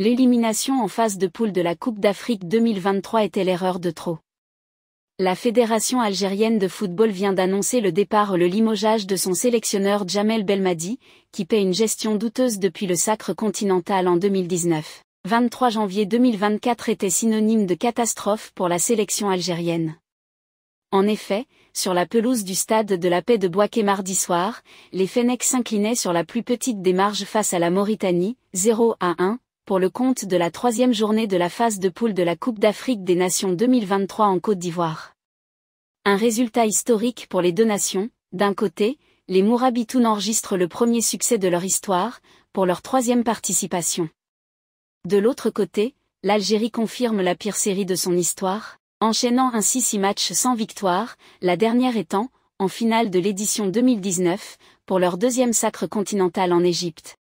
L'élimination en phase de poule de la Coupe d'Afrique 2023 était l'erreur de trop. La Fédération algérienne de football vient d'annoncer le départ le limogeage de son sélectionneur Jamel Belmadi, qui paie une gestion douteuse depuis le sacre continental en 2019. 23 janvier 2024 était synonyme de catastrophe pour la sélection algérienne. En effet, sur la pelouse du stade de la paix de Boaké mardi soir, les Fennecs s'inclinaient sur la plus petite marges face à la Mauritanie, 0 à 1, pour le compte de la troisième journée de la phase de poule de la Coupe d'Afrique des Nations 2023 en Côte d'Ivoire. Un résultat historique pour les deux nations, d'un côté, les Mourabitoun enregistrent le premier succès de leur histoire, pour leur troisième participation. De l'autre côté, l'Algérie confirme la pire série de son histoire, enchaînant ainsi six matchs sans victoire, la dernière étant, en finale de l'édition 2019, pour leur deuxième sacre continental en Égypte.